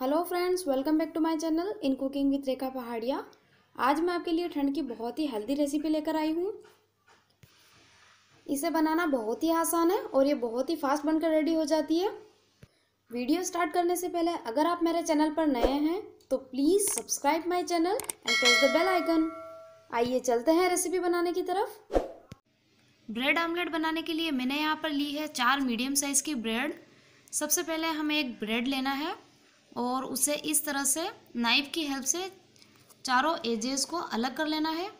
hello friends welcome back to my channel in cooking with Rekha Pahadia आज मैं आपके लिए ठंड की बहुत ही हेल्दी रेसिपी लेकर आई हूँ इसे बनाना बहुत ही आसान है और ये बहुत ही फास्ट बनकर रेडी हो जाती है वीडियो स्टार्ट करने से पहले अगर आप मेरे चैनल पर नए हैं तो please subscribe my channel and press the bell icon आइए चलते हैं रेसिपी बनाने की तरफ ब्रेड आमलेट बनाने के लिए मैंने यहाँ पर ली है चार मीडियम साइज़ की ब्रेड सबसे पहले हमें एक ब्रेड लेना है और उसे इस तरह से नाइफ की हेल्प से चारों एजेस को अलग कर लेना है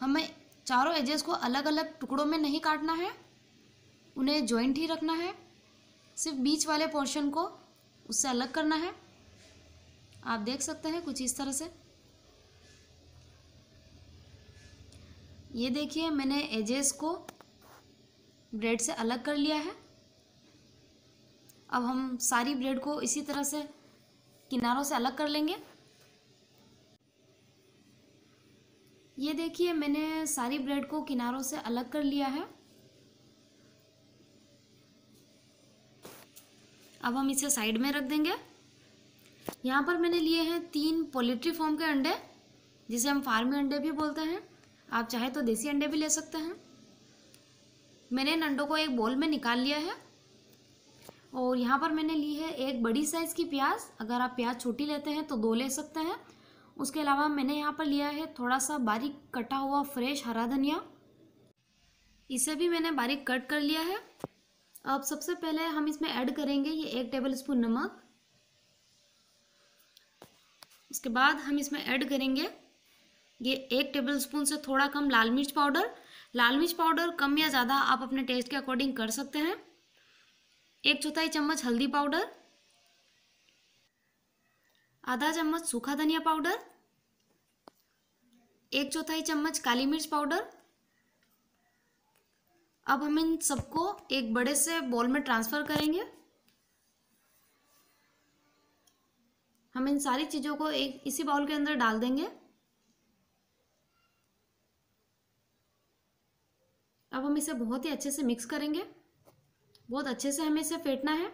हमें चारों एजेस को अलग अलग टुकड़ों में नहीं काटना है उन्हें जॉइंट ही रखना है सिर्फ बीच वाले पोर्शन को उससे अलग करना है आप देख सकते हैं कुछ इस तरह से ये देखिए मैंने एजेस को ब्रेड से अलग कर लिया है अब हम सारी ब्रेड को इसी तरह से किनारों से अलग कर लेंगे ये देखिए मैंने सारी ब्रेड को किनारों से अलग कर लिया है अब हम इसे साइड में रख देंगे यहाँ पर मैंने लिए हैं तीन पोल्ट्री फॉर्म के अंडे जिसे हम फार्मी अंडे भी बोलते हैं आप चाहे तो देसी अंडे भी ले सकते हैं मैंने इन अंडों को एक बोल में निकाल लिया है और यहाँ पर मैंने ली है एक बड़ी साइज़ की प्याज अगर आप प्याज छोटी लेते हैं तो दो ले सकते हैं उसके अलावा मैंने यहाँ पर लिया है थोड़ा सा बारीक कटा हुआ फ्रेश हरा धनिया इसे भी मैंने बारीक कट कर लिया है अब सबसे पहले हम इसमें ऐड करेंगे ये एक टेबल स्पून नमक उसके बाद हम इसमें ऐड करेंगे ये एक टेबल स्पून से थोड़ा कम लाल मिर्च पाउडर लाल मिर्च पाउडर कम या ज़्यादा आप अपने टेस्ट के अकॉर्डिंग कर सकते हैं एक चौथाई चम्मच हल्दी पाउडर आधा चम्मच सूखा धनिया पाउडर एक चौथाई चम्मच काली मिर्च पाउडर अब हम इन सबको एक बड़े से बॉल में ट्रांसफ़र करेंगे हम इन सारी चीज़ों को एक इसी बाउल के अंदर डाल देंगे अब हम इसे बहुत ही अच्छे से मिक्स करेंगे बहुत अच्छे से हमें इसे फेंटना है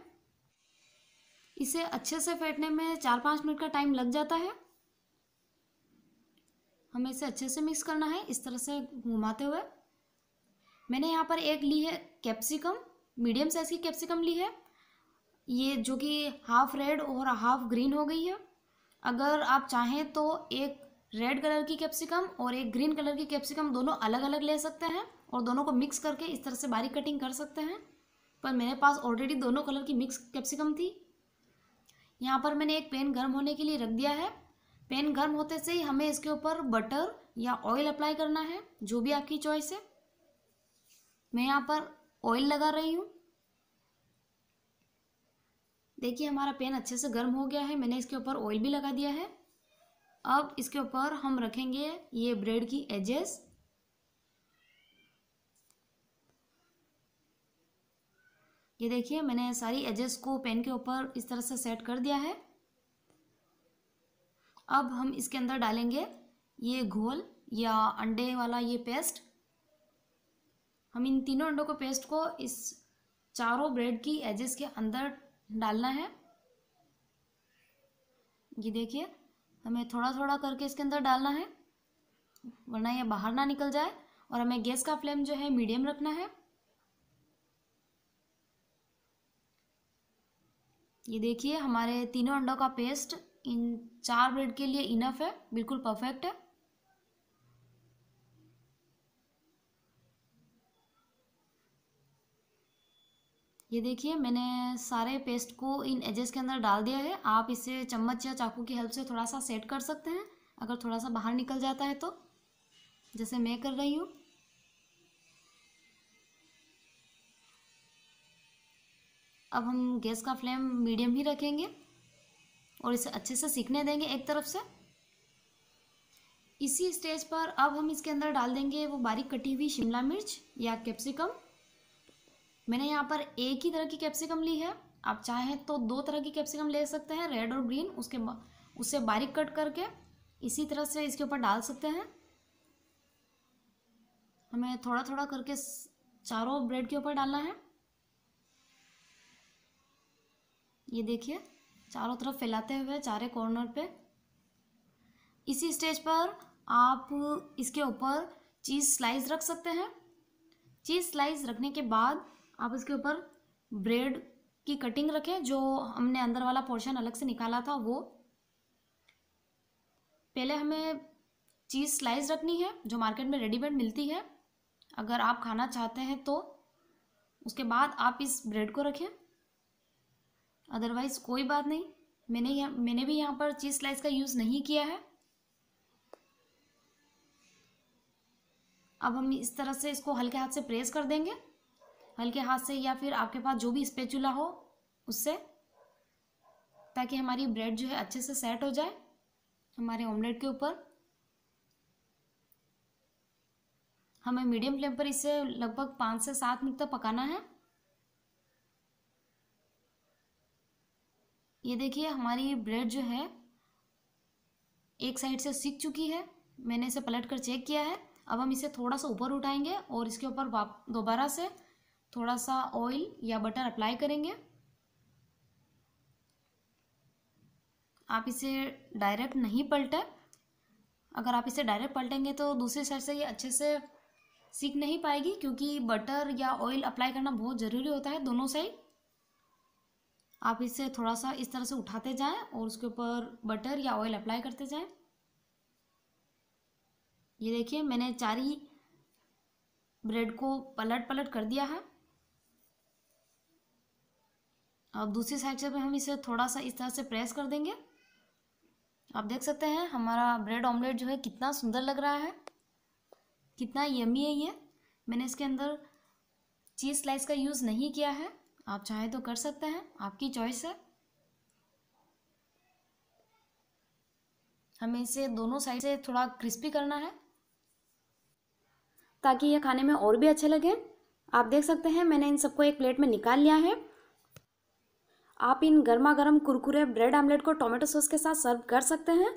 इसे अच्छे से फेंटने में चार पाँच मिनट का टाइम लग जाता है हमें इसे अच्छे से मिक्स करना है इस तरह से घुमाते हुए मैंने यहाँ पर एक ली है कैप्सिकम मीडियम साइज़ की कैप्सिकम ली है ये जो कि हाफ रेड और हाफ ग्रीन हो गई है अगर आप चाहें तो एक रेड कलर की कैप्सिकम और एक ग्रीन कलर की कैप्सिकम दोनों अलग अलग ले सकते हैं और दोनों को मिक्स करके इस तरह से बारीक कटिंग कर सकते हैं पर मेरे पास ऑलरेडी दोनों कलर की मिक्स कैप्सिकम थी यहाँ पर मैंने एक पेन गर्म होने के लिए रख दिया है पेन गर्म होते से ही हमें इसके ऊपर बटर या ऑयल अप्लाई करना है जो भी आपकी चॉइस है मैं यहाँ पर ऑयल लगा रही हूँ देखिए हमारा पेन अच्छे से गर्म हो गया है मैंने इसके ऊपर ऑयल भी लगा दिया है अब इसके ऊपर हम रखेंगे ये ब्रेड की एजेस ये देखिए मैंने सारी एजेस को पेन के ऊपर इस तरह से सेट कर दिया है अब हम इसके अंदर डालेंगे ये घोल या अंडे वाला ये पेस्ट हम इन तीनों अंडों को पेस्ट को इस चारों ब्रेड की एजेस के अंदर डालना है ये देखिए हमें थोड़ा थोड़ा करके इसके अंदर डालना है वरना ये बाहर ना निकल जाए और हमें गैस का फ्लेम जो है मीडियम रखना है ये देखिए हमारे तीनों अंडों का पेस्ट इन चार ब्रेड के लिए इनफ है बिल्कुल परफेक्ट है ये देखिए मैंने सारे पेस्ट को इन एजेस के अंदर डाल दिया है आप इसे चम्मच या चाकू की हेल्प से थोड़ा सा सेट कर सकते हैं अगर थोड़ा सा बाहर निकल जाता है तो जैसे मैं कर रही हूँ अब हम गैस का फ्लेम मीडियम ही रखेंगे और इसे अच्छे से सीखने देंगे एक तरफ से इसी स्टेज पर अब हम इसके अंदर डाल देंगे वो बारीक कटी हुई शिमला मिर्च या कैप्सिकम मैंने यहाँ पर एक ही तरह की कैप्सिकम ली है आप चाहें तो दो तरह की कैप्सिकम ले सकते हैं रेड और ग्रीन उसके उससे बारीक कट करके इसी तरह से इसके ऊपर डाल सकते हैं हमें थोड़ा थोड़ा करके चारों ब्रेड के ऊपर डालना है ये देखिए चारों तरफ फैलाते हुए चारे कॉर्नर पे इसी स्टेज पर आप इसके ऊपर चीज़ स्लाइस रख सकते हैं चीज़ स्लाइस रखने के बाद आप इसके ऊपर ब्रेड की कटिंग रखें जो हमने अंदर वाला पोर्शन अलग से निकाला था वो पहले हमें चीज़ स्लाइस रखनी है जो मार्केट में रेडीमेड मिलती है अगर आप खाना चाहते हैं तो उसके बाद आप इस ब्रेड को रखें अदरवाइज़ कोई बात नहीं मैंने यहाँ मैंने भी यहाँ पर चीज़ स्लाइस का यूज़ नहीं किया है अब हम इस तरह से इसको हल्के हाथ से प्रेस कर देंगे हल्के हाथ से या फिर आपके पास जो भी स्पेचुला हो उससे ताकि हमारी ब्रेड जो है अच्छे से सेट हो जाए हमारे ऑमलेट के ऊपर हमें मीडियम फ्लेम पर इसे लगभग पाँच से सात मिनट तक पकाना है ये देखिए हमारी ब्रेड जो है एक साइड से सीख चुकी है मैंने इसे पलट कर चेक किया है अब हम इसे थोड़ा सा ऊपर उठाएंगे और इसके ऊपर दोबारा से थोड़ा सा ऑयल या बटर अप्लाई करेंगे आप इसे डायरेक्ट नहीं पलटें अगर आप इसे डायरेक्ट पलटेंगे तो दूसरी साइड से ये अच्छे से सीख नहीं पाएगी क्योंकि बटर या ऑयल अप्लाई करना बहुत ज़रूरी होता है दोनों साइड आप इसे थोड़ा सा इस तरह से उठाते जाएं और उसके ऊपर बटर या ऑयल अप्लाई करते जाएं ये देखिए मैंने चार ही ब्रेड को पलट पलट कर दिया है अब दूसरी साइड से भी हम इसे थोड़ा सा इस तरह से प्रेस कर देंगे आप देख सकते हैं हमारा ब्रेड ऑमलेट जो है कितना सुंदर लग रहा है कितना यमी है ये मैंने इसके अंदर चीज़ स्लाइस का यूज़ नहीं किया है आप चाहे तो कर सकते हैं आपकी चॉइस है हमें इसे दोनों साइड से थोड़ा क्रिस्पी करना है ताकि ये खाने में और भी अच्छे लगे आप देख सकते हैं मैंने इन सबको एक प्लेट में निकाल लिया है आप इन गर्मा गर्म कुरकुरे ब्रेड आमलेट को टोमेटो सॉस के साथ सर्व कर सकते हैं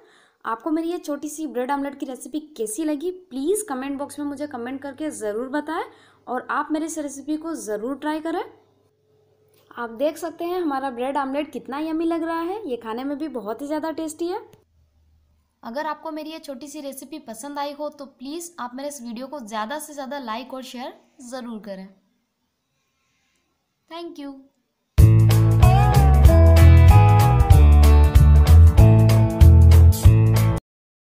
आपको मेरी ये छोटी सी ब्रेड आमलेट की रेसिपी कैसी लगी प्लीज़ कमेंट बॉक्स में मुझे कमेंट करके ज़रूर बताएं और आप मेरी इस रेसिपी को ज़रूर ट्राई करें आप देख सकते हैं हमारा ब्रेड आमलेट कितना यमी लग रहा है ये खाने में भी बहुत ही ज़्यादा टेस्टी है अगर आपको मेरी ये छोटी सी रेसिपी पसंद आई हो तो प्लीज़ आप मेरे इस वीडियो को ज़्यादा से ज़्यादा लाइक और शेयर ज़रूर करें थैंक यू